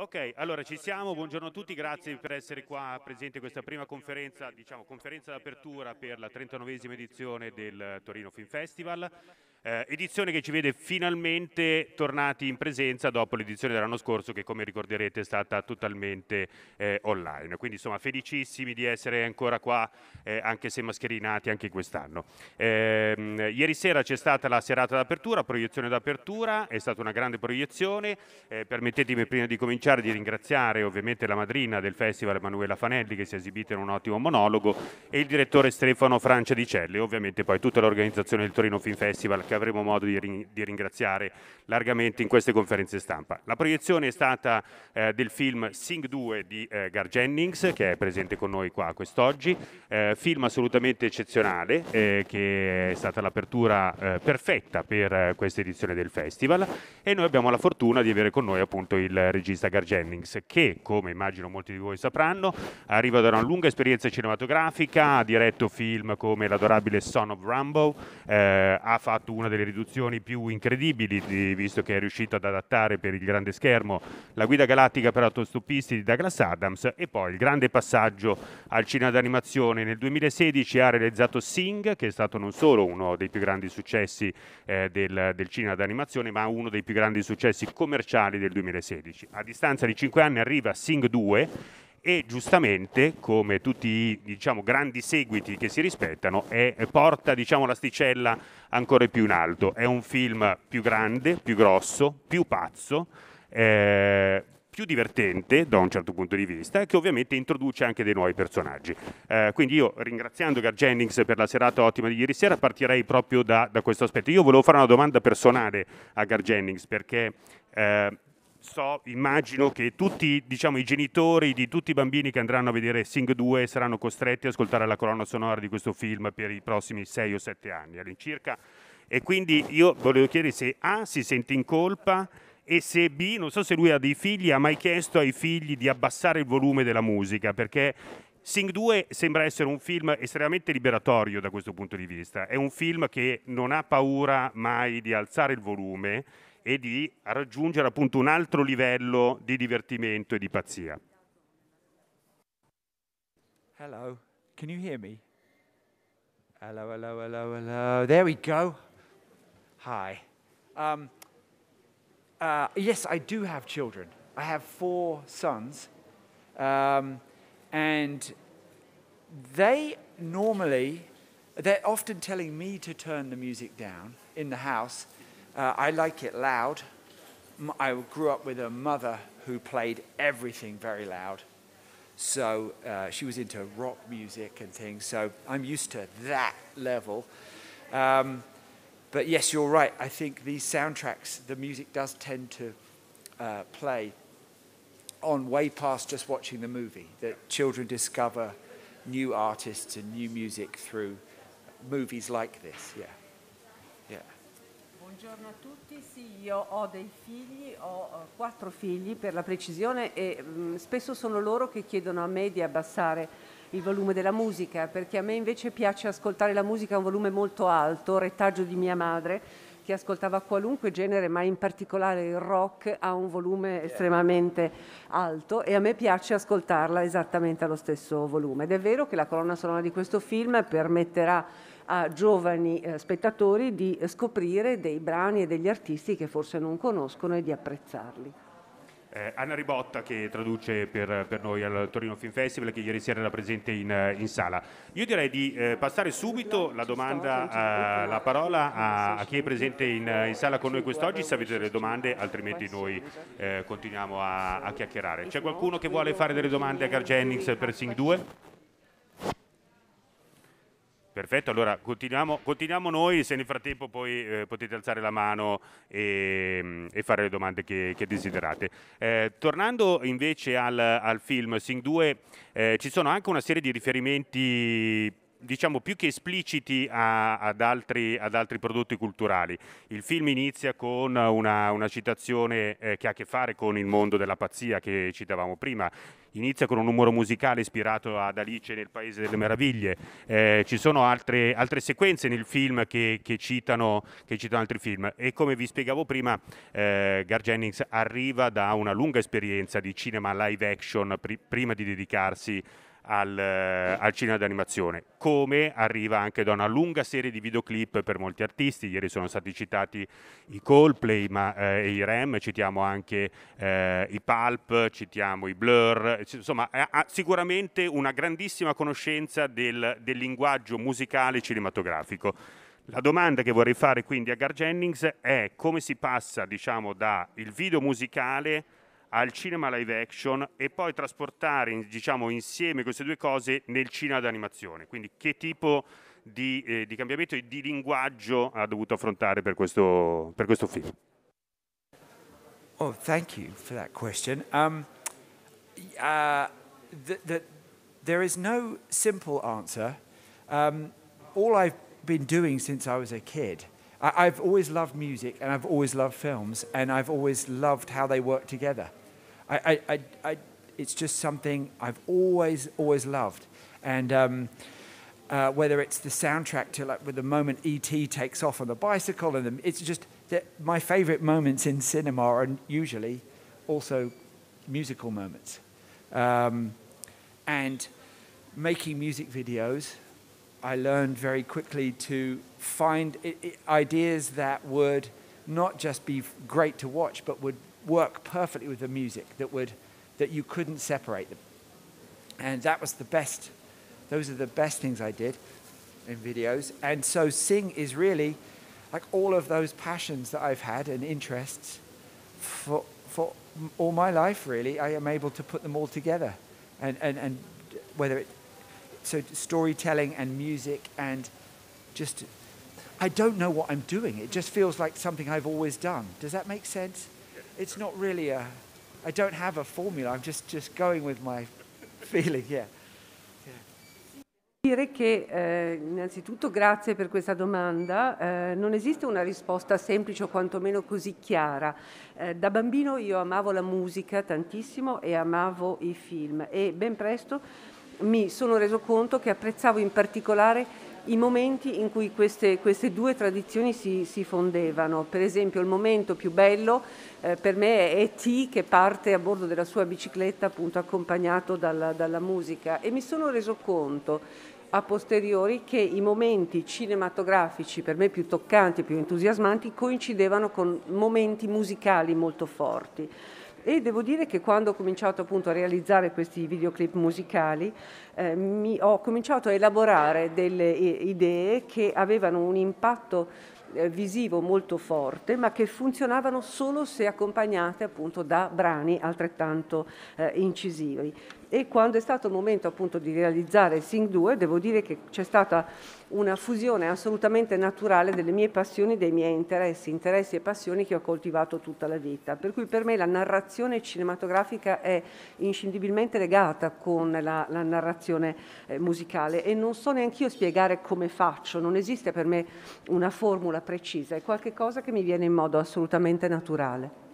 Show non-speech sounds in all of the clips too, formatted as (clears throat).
Ok, allora ci siamo, buongiorno a tutti, grazie per essere qua presenti a questa prima conferenza, diciamo conferenza d'apertura per la 39esima edizione del Torino Film Festival. Eh, edizione che ci vede finalmente tornati in presenza dopo l'edizione dell'anno scorso che come ricorderete è stata totalmente eh, online. Quindi insomma felicissimi di essere ancora qua eh, anche se mascherinati anche quest'anno. Ehm, ieri sera c'è stata la serata d'apertura, proiezione d'apertura, è stata una grande proiezione. Eh, permettetemi prima di cominciare di ringraziare ovviamente la madrina del festival Emanuela Fanelli che si è esibita in un ottimo monologo e il direttore Stefano Francia Di Celle e ovviamente poi tutta l'organizzazione del Torino Film Festival che avremo modo di, ring- di, ringraziare largamente in queste conferenze stampa. La proiezione è stata eh, del film Sing 2 di eh, Gar Jennings, che è presente con noi qua quest'oggi, eh, film assolutamente eccezionale, eh, che è stata l'apertura eh, perfetta per eh, questa edizione del festival e noi abbiamo la fortuna di avere con noi appunto il regista Gar Jennings, che come immagino molti di voi sapranno, arriva da una lunga esperienza cinematografica, ha diretto film come l'adorabile Son of Rambo, ha fatto un una delle riduzioni più incredibili, visto che è riuscito ad adattare per il grande schermo la guida galattica per autostoppisti di Douglas Adams e poi il grande passaggio al cinema d'animazione. Nel 2016 ha realizzato Sing, che è stato non solo uno dei più grandi successi eh, del, del cinema d'animazione, ma uno dei più grandi successi commerciali del 2016. A distanza di 5 anni arriva Sing 2 e giustamente, come tutti i diciamo, grandi seguiti che si rispettano, è, porta diciamo, l'asticella ancora più in alto. È un film più grande, più grosso, più pazzo, eh, più divertente da un certo punto di vista e che ovviamente introduce anche dei nuovi personaggi. Eh, quindi io ringraziando Gar Jennings per la serata ottima di ieri sera partirei proprio da, da questo aspetto. Io volevo fare una domanda personale a Gar Jennings perché... Eh, So, immagino che tutti diciamo, i genitori di tutti i bambini che andranno a vedere Sing 2 saranno costretti ad ascoltare la colonna sonora di questo film per i prossimi 6 o 7 anni all'incirca. E quindi io volevo chiedere se A si sente in colpa e se B, non so se lui ha dei figli, ha mai chiesto ai figli di abbassare il volume della musica, perché Sing 2 sembra essere un film estremamente liberatorio da questo punto di vista. È un film che non ha paura mai di alzare il volume e di raggiungere appunto un altro livello di divertimento e di pazzia. Hello, can you hear me? Hello, hello, hello, hello. There we go. Hi. Um, uh, yes, I do have children. I have four sons, um, and they normally they're often telling me to turn the music down in the house Uh, I like it loud. I grew up with a mother who played everything very loud. So uh, she was into rock music and things. So I'm used to that level. Um, but yes, you're right. I think these soundtracks, the music does tend to uh, play on way past just watching the movie, that children discover new artists and new music through movies like this. Yeah. Buongiorno a tutti, sì, io ho dei figli, ho eh, quattro figli per la precisione e mh, mm, spesso sono loro che chiedono a me di abbassare il volume della musica perché a me invece piace ascoltare la musica a un volume molto alto, retaggio di mia madre chi ascoltava qualunque genere, ma in particolare il rock ha un volume estremamente alto e a me piace ascoltarla esattamente allo stesso volume. Ed è vero che la colonna sonora di questo film permetterà a giovani eh, spettatori di scoprire dei brani e degli artisti che forse non conoscono e di apprezzarli. Eh, Anna Ribotta che traduce per, per, noi al Torino Film Festival che ieri sera era presente in, in sala. Io direi di eh, passare subito la domanda, eh, la parola a, a, chi è presente in, in, sala con noi quest'oggi, se avete delle domande altrimenti noi eh, continuiamo a, a chiacchierare. C'è qualcuno che vuole fare delle domande a Gargenix per Sing 2? Perfetto, allora continuiamo, continuiamo, noi, se nel frattempo poi eh, potete alzare la mano e, e fare le domande che, che desiderate. Eh, tornando invece al, al film Sing 2, eh, ci sono anche una serie di riferimenti diciamo più che espliciti a, ad, altri, ad, altri, prodotti culturali. Il film inizia con una, una citazione eh, che ha a che fare con il mondo della pazzia che citavamo prima, inizia con un numero musicale ispirato ad Alice nel Paese delle Meraviglie, eh, ci sono altre, altre, sequenze nel film che, che, citano, che, citano, altri film e come vi spiegavo prima eh, Gar Jennings arriva da una lunga esperienza di cinema live action pri- prima di dedicarsi al, al cinema d'animazione, come arriva anche da una lunga serie di videoclip per molti artisti, ieri sono stati citati i Coldplay ma, eh, e i Rem, citiamo anche eh, i Pulp, citiamo i Blur, insomma ha sicuramente una grandissima conoscenza del, del linguaggio musicale cinematografico. La domanda che vorrei fare quindi a Gar Jennings è come si passa diciamo, dal video musicale al cinema live action e poi trasportare diciamo, insieme queste due cose nel cinema d'animazione. Quindi che tipo di, eh, di cambiamento e di linguaggio ha dovuto affrontare per questo, per questo film? Oh, thank you for that question. Um, uh, the, the, there is no simple answer. Um, all I've been doing since I was a kid I, have always loved music and I've always loved films and I've always loved how they work together. I, I, I, it's just something I've always, always loved. And um, uh, whether it's the soundtrack to like with the moment E.T. takes off on the bicycle, and the, it's just that my favorite moments in cinema are usually also musical moments. Um, and making music videos, I learned very quickly to find it, it, ideas that would not just be great to watch, but would work perfectly with the music that would that you couldn't separate them. And that was the best. Those are the best things I did in videos. And so sing is really like all of those passions that I've had and interests for for all my life really I am able to put them all together and and, and whether it so storytelling and music and just I don't know what I'm doing. It just feels like something I've always done. Does that make sense? it's not really a, I don't have a formula, I'm just, just going with my (laughs) feeling, yeah. Dire che eh, innanzitutto grazie per questa domanda, eh, non esiste una risposta semplice o quantomeno così chiara. Eh, da bambino io amavo la musica tantissimo e amavo i film e ben presto mi sono reso conto che apprezzavo in particolare i momenti in cui queste, queste due tradizioni si, si, fondevano. Per esempio il momento più bello eh, per me è T che parte a bordo della sua bicicletta appunto accompagnato dalla, dalla musica e mi sono reso conto a posteriori che i momenti cinematografici per me più toccanti, più entusiasmanti coincidevano con momenti musicali molto forti e devo dire che quando ho cominciato appunto a realizzare questi videoclip musicali eh, mi, ho cominciato a elaborare delle idee che avevano un impatto eh, visivo molto forte ma che funzionavano solo se accompagnate appunto da brani altrettanto eh, incisivi e quando è stato il momento appunto di realizzare Sing 2 devo dire che c'è stata una fusione assolutamente naturale delle mie passioni, dei miei interessi, interessi e passioni che ho coltivato tutta la vita. Per cui per me la narrazione cinematografica è inscindibilmente legata con la, la narrazione eh, musicale e non so neanche io spiegare come faccio, non esiste per me una formula precisa, è qualcosa che mi viene in modo assolutamente naturale.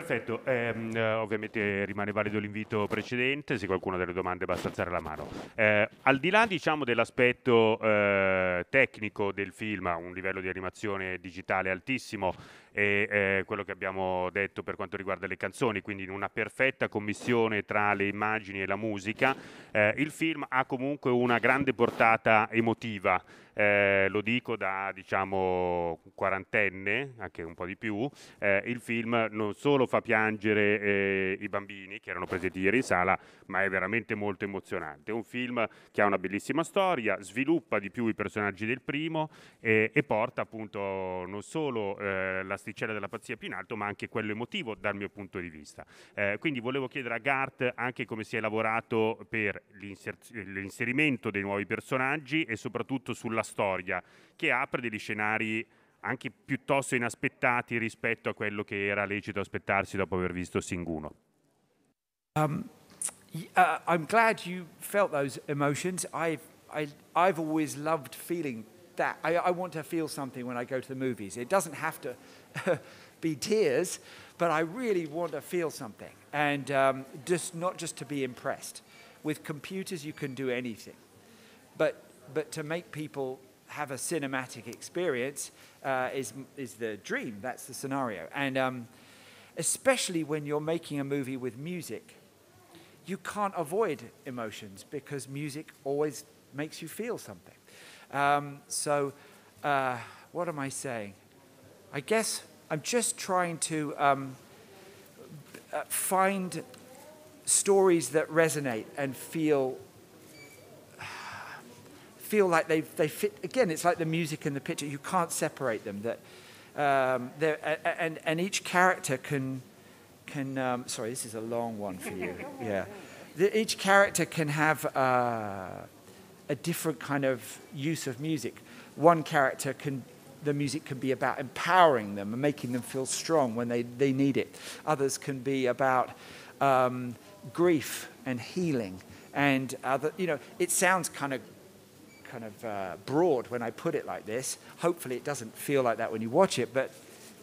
Perfetto, ehm, eh, ovviamente rimane valido l'invito precedente, se qualcuno ha delle domande basta alzare la mano. Eh, al di là diciamo, dell'aspetto eh, tecnico del film, un livello di animazione digitale altissimo, e eh, quello che abbiamo detto per quanto riguarda le canzoni, quindi in una perfetta commissione tra le immagini e la musica, eh, il film ha comunque una grande portata emotiva. Eh, lo dico da diciamo quarantenne, anche un po' di più, eh, il film non solo fa piangere eh, i bambini che erano presenti ieri in sala, ma è veramente molto emozionante. È un film che ha una bellissima storia, sviluppa di più i personaggi del primo eh, e porta appunto non solo eh, la stessa l'asticella della pazzia più in alto, ma anche quello emotivo dal mio punto di vista. Eh, quindi volevo chiedere a Gart anche come si è lavorato per l'inserimento dei nuovi personaggi e soprattutto sulla storia, che apre degli scenari anche piuttosto inaspettati rispetto a quello che era lecito aspettarsi dopo aver visto Singuno. Um, uh, I'm glad you felt those emotions. I've, I, I've always loved feeling that. I, I want to feel something when I go to the movies. It doesn't have to (laughs) be tears, but I really want to feel something. And um, just not just to be impressed. With computers, you can do anything. But, but to make people have a cinematic experience uh, is, is the dream. That's the scenario. And um, especially when you're making a movie with music, you can't avoid emotions because music always makes you feel something. Um, so, uh, what am I saying? I guess I'm just trying to um, uh, find stories that resonate and feel feel like they they fit again it's like the music and the picture you can't separate them that um, and and each character can can um, sorry this is a long one for you yeah the, each character can have uh, a different kind of use of music. One character can, the music can be about empowering them and making them feel strong when they, they need it. Others can be about um, grief and healing. And other, you know, it sounds kind of kind of uh, broad when I put it like this. Hopefully, it doesn't feel like that when you watch it. But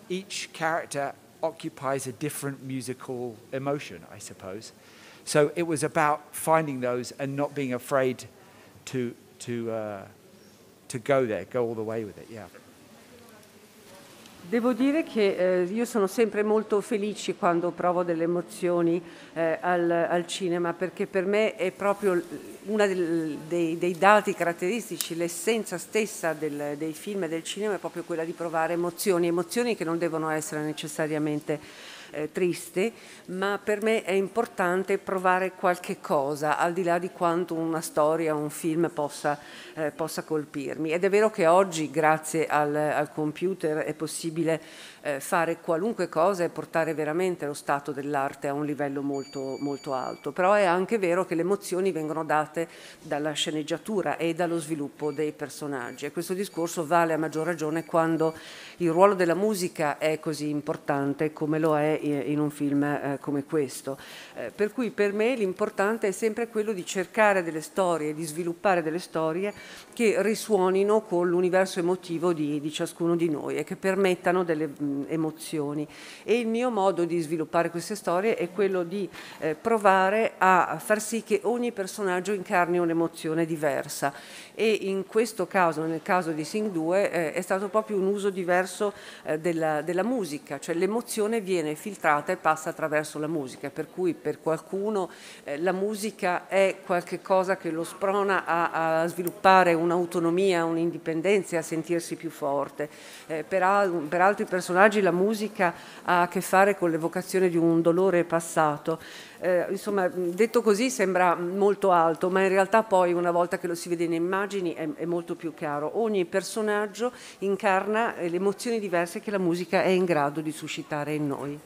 each character occupies a different musical emotion, I suppose. So it was about finding those and not being afraid to, to, uh, to go there, go all the way with it, yeah. Devo dire che eh, io sono sempre molto felice quando provo delle emozioni eh, al, al, cinema perché per me è proprio uno dei, dei, dati caratteristici, l'essenza stessa del, dei film e del cinema è proprio quella di provare emozioni, emozioni che non devono essere necessariamente eh, triste, ma per me è importante provare qualche cosa, al di là di quanto una storia, un film possa, eh, possa colpirmi. Ed è vero che oggi, grazie al, al computer, è possibile eh, fare qualunque cosa e portare veramente lo stato dell'arte a un livello molto, molto alto, però è anche vero che le emozioni vengono date dalla sceneggiatura e dallo sviluppo dei personaggi e questo discorso vale a maggior ragione quando il ruolo della musica è così importante come lo è in un film eh, come questo. Eh, per cui per me l'importante è sempre quello di cercare delle storie, di sviluppare delle storie che risuonino con l'universo emotivo di, di ciascuno di noi e che permettano delle mm, emozioni. E il mio modo di sviluppare queste storie è quello di eh, provare a far sì che ogni personaggio incarni un'emozione diversa. E in questo caso, nel caso di Sing 2, è stato proprio un uso diverso della, della musica, cioè l'emozione viene filtrata e passa attraverso la musica, per cui per qualcuno eh, la musica è qualcosa che lo sprona a, a sviluppare un'autonomia, un'indipendenza, e a sentirsi più forte. Eh, per, al, per altri personaggi la musica ha a che fare con l'evocazione di un dolore passato. Eh, insomma, detto così sembra molto alto, ma in realtà poi una volta che lo si vede in immagini è, è molto più chiaro. Ogni personaggio incarna eh, le emozioni diverse che la musica è in grado di suscitare in noi.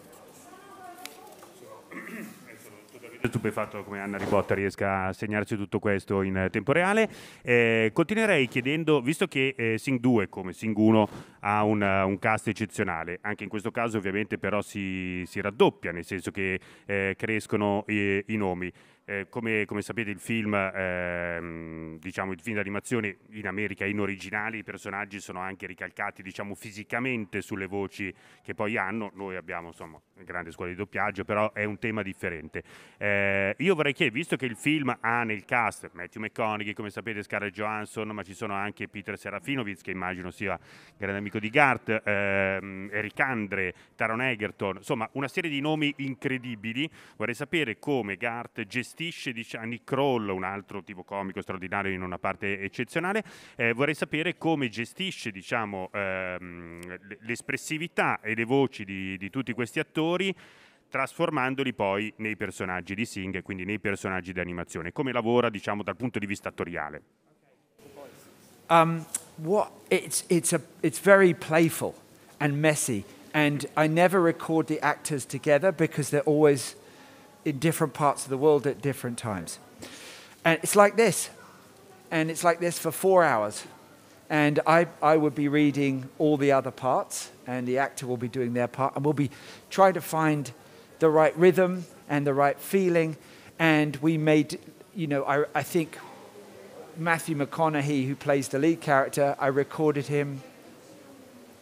stupefatto come Anna Ribotta riesca a segnarci tutto questo in tempo reale. Eh, continuerei chiedendo, visto che eh, Sing 2 come Sing 1 ha un, un, cast eccezionale, anche in questo caso ovviamente però si, si raddoppia, nel senso che eh, crescono i, eh, i nomi. Eh, come, come, sapete il film, ehm, diciamo il film d'animazione in America in originale, i personaggi sono anche ricalcati diciamo fisicamente sulle voci che poi hanno, noi abbiamo insomma grande scuola di doppiaggio, però è un tema differente. Eh, io vorrei chiedere visto che il film ha nel cast Matthew McConaughey, come sapete Scarlett Johansson, ma ci sono anche Peter Serafinovic che immagino sia grande amico di Gart, ehm, Eric Andre, Taron Egerton, insomma una serie di nomi incredibili, vorrei sapere come Gart gestisce gestisce diciamo, Nick Kroll, un altro tipo comico straordinario in una parte eccezionale. Eh, vorrei sapere come gestisce diciamo, ehm, l'espressività e le voci di, di tutti questi attori trasformandoli poi nei personaggi di Sing e quindi nei personaggi di animazione. Come lavora, diciamo, dal punto di vista attoriale? Um, what, it's, it's, a, it's very playful and messy, and I never record the actors together because they're always in different parts of the world at different times. And it's like this. And it's like this for four hours. And I, I would be reading all the other parts, and the actor will be doing their part, and we'll be trying to find the right rhythm and the right feeling. And we made, you know, I, I think Matthew McConaughey, who plays the lead character, I recorded him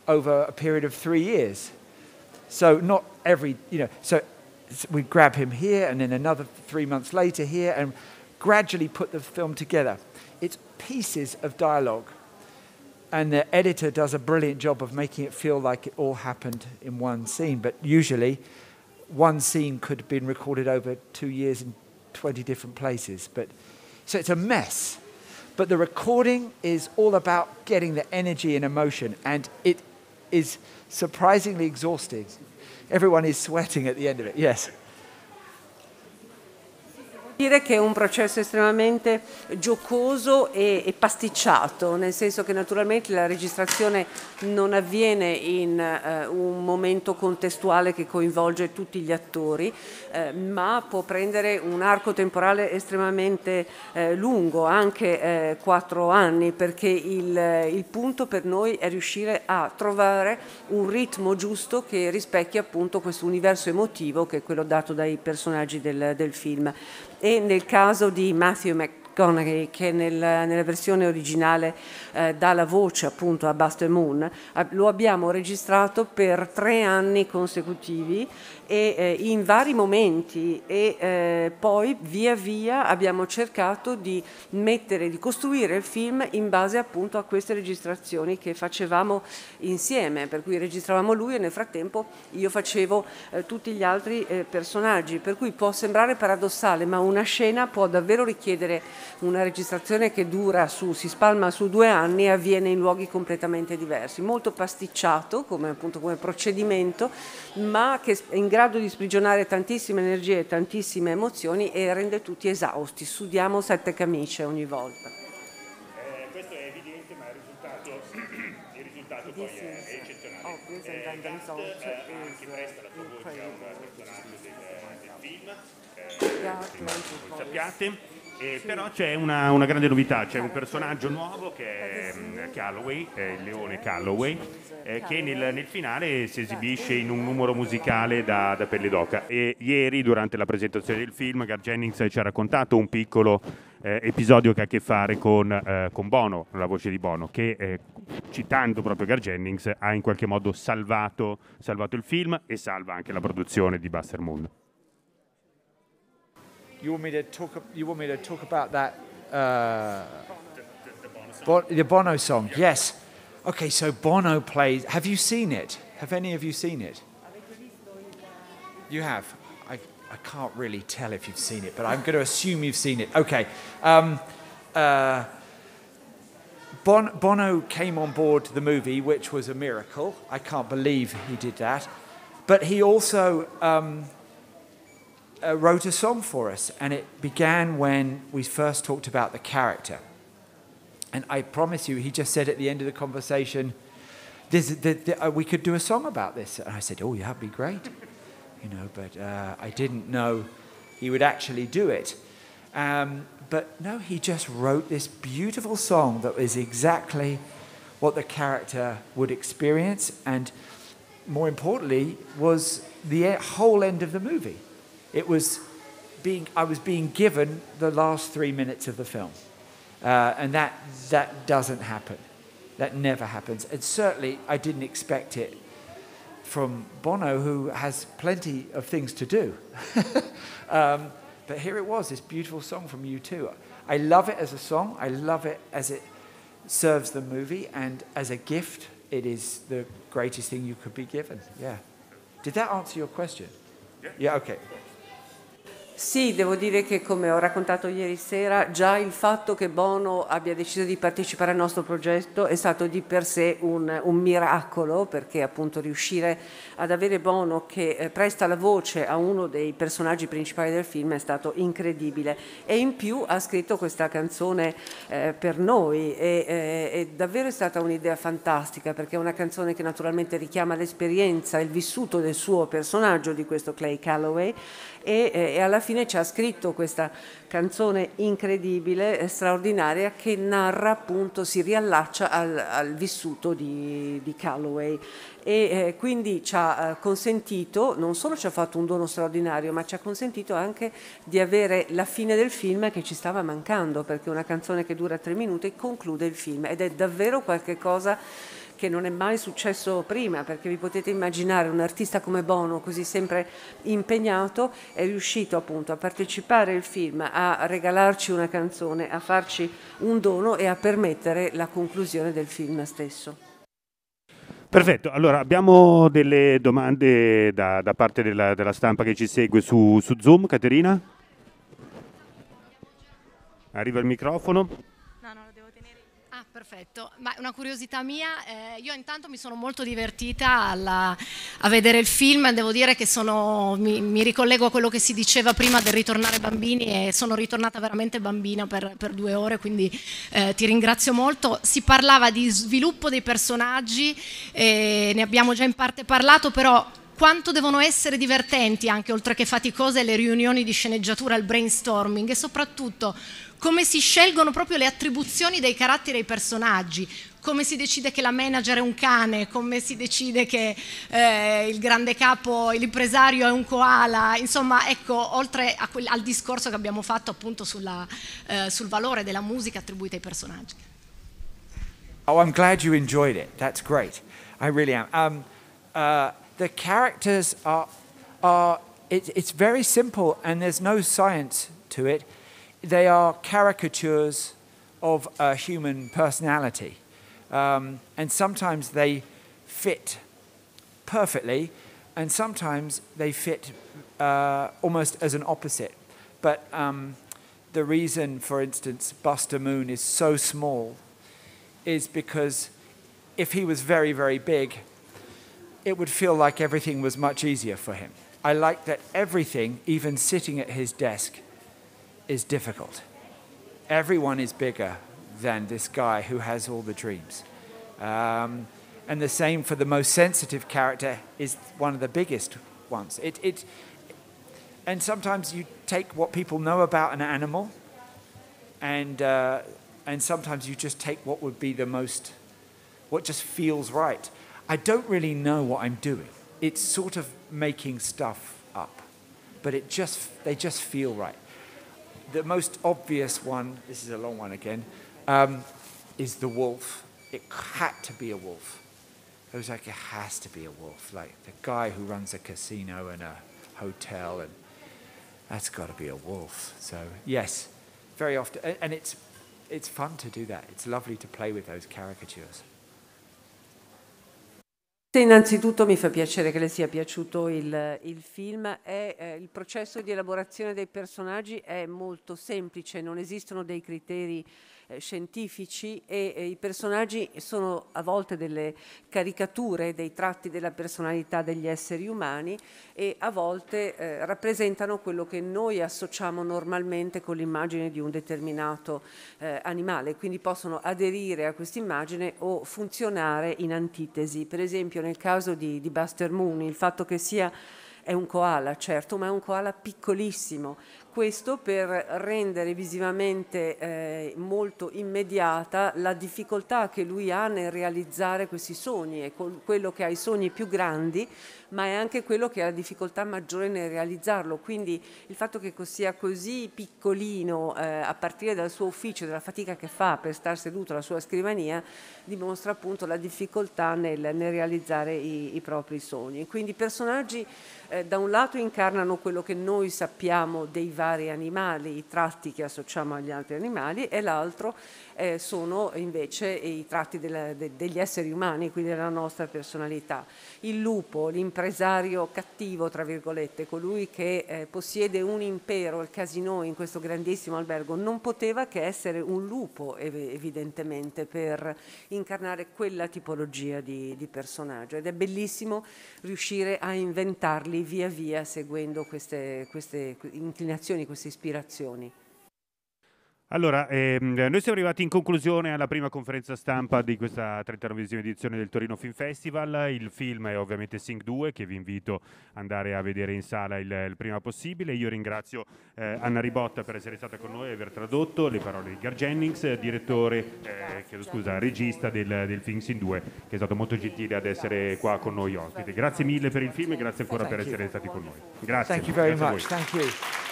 over a period of three years. So, not every, you know, so we grab him here, and then another three months later here, and gradually put the film together. It's pieces of dialogue. And the editor does a brilliant job of making it feel like it all happened in one scene. But usually, one scene could have been recorded over two years in 20 different places. But, so it's a mess. But the recording is all about getting the energy and emotion. And it is surprisingly exhausting Everyone is sweating at the end of it. Yes. Dire che è un processo estremamente giocoso e, e pasticciato, nel senso che naturalmente la registrazione non avviene in eh, un momento contestuale che coinvolge tutti gli attori, eh, ma può prendere un arco temporale estremamente eh, lungo, anche eh, quattro anni, perché il, il punto per noi è riuscire a trovare un ritmo giusto che rispecchia appunto questo universo emotivo che è quello dato dai personaggi del, del film e nel caso di Matthew McConaughey che nel, nella versione originale eh, dà la voce appunto a Buster Moon, eh, lo abbiamo registrato per tre anni consecutivi e, eh, in vari momenti e eh, poi via via abbiamo cercato di mettere, di costruire il film in base appunto a queste registrazioni che facevamo insieme, per cui registravamo lui e nel frattempo io facevo eh, tutti gli altri eh, personaggi, per cui può sembrare paradossale ma una scena può davvero richiedere una registrazione che dura su, si spalma su due anni e avviene in luoghi completamente diversi, molto pasticciato come appunto come procedimento ma che in grado grado di sprigionare tantissime energie e tantissime emozioni e rende tutti esausti, sudiamo sette camicie ogni volta. Eh, questo è evidente, ma il risultato, (clears throat) il risultato poi è, è eccezionale. Eh, Gant eh, anche eh, presta la sua voce a un personaggio del, del film, eh, come sappiate. Eh, sì. Però c'è una, una, grande novità, c'è un personaggio nuovo che è mm, Calloway, è il leone Calloway, eh, che nel, nel, finale si esatto. esibisce in un numero musicale da, da Pelle d'Oca. E ieri, durante la presentazione del film, Gar Jennings ci ha raccontato un piccolo eh, episodio che ha a che fare con, eh, con, Bono, la voce di Bono, che eh, citando proprio Gar Jennings ha in qualche modo salvato, salvato il film e salva anche la produzione di Buster Moon. You want me to talk? You want me to talk about that? Uh, Bo- the Bono song, yeah. yes. Okay, so Bono plays. Have you seen it? Have any of you seen it? You have. I, I can't really tell if you've seen it, but I'm going to assume you've seen it. Okay. Um, uh, bon- Bono came on board the movie, which was a miracle. I can't believe he did that. But he also um, uh, wrote a song for us, and it began when we first talked about the character. And I promise you, he just said at the end of the conversation, the, the, uh, we could do a song about this. And I said, oh, yeah, that'd be great. You know, but uh, I didn't know he would actually do it. Um, but no, he just wrote this beautiful song that was exactly what the character would experience, and more importantly, was the whole end of the movie. It was being, I was being given the last three minutes of the film. Uh, and that, that doesn't happen. That never happens. And certainly, I didn't expect it from Bono, who has plenty of things to do. (laughs) um, but here it was, this beautiful song from you too. I love it as a song. I love it as it serves the movie and as a gift. It is the greatest thing you could be given. Yeah. Did that answer your question? Yeah. Yeah. Okay. Sì, devo dire che come ho raccontato ieri sera, già il fatto che Bono abbia deciso di partecipare al nostro progetto è stato di per sé un, un miracolo, perché appunto riuscire ad avere Bono che eh, presta la voce a uno dei personaggi principali del film è stato incredibile. E in più ha scritto questa canzone eh, per noi e, eh, è davvero stata un'idea fantastica, perché è una canzone che naturalmente richiama l'esperienza, il vissuto del suo personaggio, di questo Clay Calloway, e, e alla fine ci ha scritto questa canzone incredibile, eh, straordinaria, che narra appunto, si riallaccia al, al vissuto di, di, Calloway e eh, quindi ci ha eh, consentito, non solo ci ha fatto un dono straordinario, ma ci ha consentito anche di avere la fine del film che ci stava mancando, perché una canzone che dura tre minuti conclude il film ed è davvero qualcosa che non è mai successo prima, perché vi potete immaginare un artista come Bono, così sempre impegnato, è riuscito appunto a partecipare al film, a regalarci una canzone, a farci un dono e a permettere la conclusione del film stesso. Perfetto, allora abbiamo delle domande da, da parte della, della, stampa che ci segue su, su Zoom. Caterina? Arriva il microfono perfetto. Ma una curiosità mia, eh, io intanto mi sono molto divertita alla, a vedere il film, devo dire che sono, mi, mi, ricollego a quello che si diceva prima del ritornare bambini e sono ritornata veramente bambina per, per due ore, quindi eh, ti ringrazio molto. Si parlava di sviluppo dei personaggi, eh, ne abbiamo già in parte parlato, però quanto devono essere divertenti anche oltre che faticose le riunioni di sceneggiatura, il brainstorming e soprattutto come si scelgono proprio le attribuzioni dei caratteri ai personaggi, come si decide che la manager è un cane, come si decide che eh, il grande capo, l'impresario è un koala, insomma ecco, oltre quel, al discorso che abbiamo fatto appunto sulla, eh, sul valore della musica attribuita ai personaggi. Oh, I'm glad you enjoyed it. That's great. I really am. Um, uh, the characters are, are it, it's very simple and there's no science to it. they are caricatures of a human personality. Um, and sometimes they fit perfectly, and sometimes they fit uh, almost as an opposite. But um, the reason, for instance, Buster Moon is so small is because if he was very, very big, it would feel like everything was much easier for him. I like that everything, even sitting at his desk, is difficult. Everyone is bigger than this guy who has all the dreams. Um, and the same for the most sensitive character is one of the biggest ones. It, it, and sometimes you take what people know about an animal, and, uh, and sometimes you just take what would be the most, what just feels right. I don't really know what I'm doing. It's sort of making stuff up, but it just, they just feel right the most obvious one, this is a long one again, um, is the wolf. It had to be a wolf. It was like, it has to be a wolf. Like the guy who runs a casino and a hotel, and that's got to be a wolf. So yes, very often, and it's it's fun to do that. It's lovely to play with those caricatures. innanzitutto mi fa piacere che le sia piaciuto il, il film. È, eh, il processo di elaborazione dei personaggi è molto semplice, non esistono dei criteri eh, scientifici e eh, i personaggi sono a volte delle caricature dei tratti della personalità degli esseri umani e a volte eh, rappresentano quello che noi associamo normalmente con l'immagine di un determinato eh, animale, quindi possono aderire a questa immagine o funzionare in antitesi. Per esempio nel caso di, di Buster Moon il fatto che sia è un koala, certo, ma è un koala piccolissimo questo per rendere visivamente eh, molto immediata la difficoltà che lui ha nel realizzare questi sogni, è quello che ha i sogni più grandi, ma è anche quello che ha la difficoltà maggiore nel realizzarlo. Quindi il fatto che sia così piccolino eh, a partire dal suo ufficio, dalla fatica che fa per star seduto alla sua scrivania, dimostra appunto la difficoltà nel, nel realizzare i, i, propri sogni. Quindi i personaggi eh, da un lato incarnano quello che noi sappiamo dei vari particolari animali, i tratti che associamo agli altri animali e l'altro eh, sono invece i tratti della, de, degli esseri umani, quindi della nostra personalità. Il lupo, l'impresario cattivo, tra virgolette, colui che eh, possiede un impero, il casino in questo grandissimo albergo, non poteva che essere un lupo evidentemente per incarnare quella tipologia di, di personaggio ed è bellissimo riuscire a inventarli via via seguendo queste, queste inclinazioni ispirazioni, queste ispirazioni. Allora, ehm, noi siamo arrivati in conclusione alla prima conferenza stampa di questa 39esima edizione del Torino Film Festival. Il film è ovviamente Sing 2 che vi invito ad andare a vedere in sala il, il prima possibile. Io ringrazio eh, Anna Ribotta per essere stata con noi e aver tradotto le parole di Gar Jennings, direttore, eh, chiedo scusa, regista del, del, film Sing 2, che è stato molto gentile ad essere qua con noi ospite. Grazie mille per il film e grazie ancora per essere stati con noi. Grazie. Thank you very grazie much.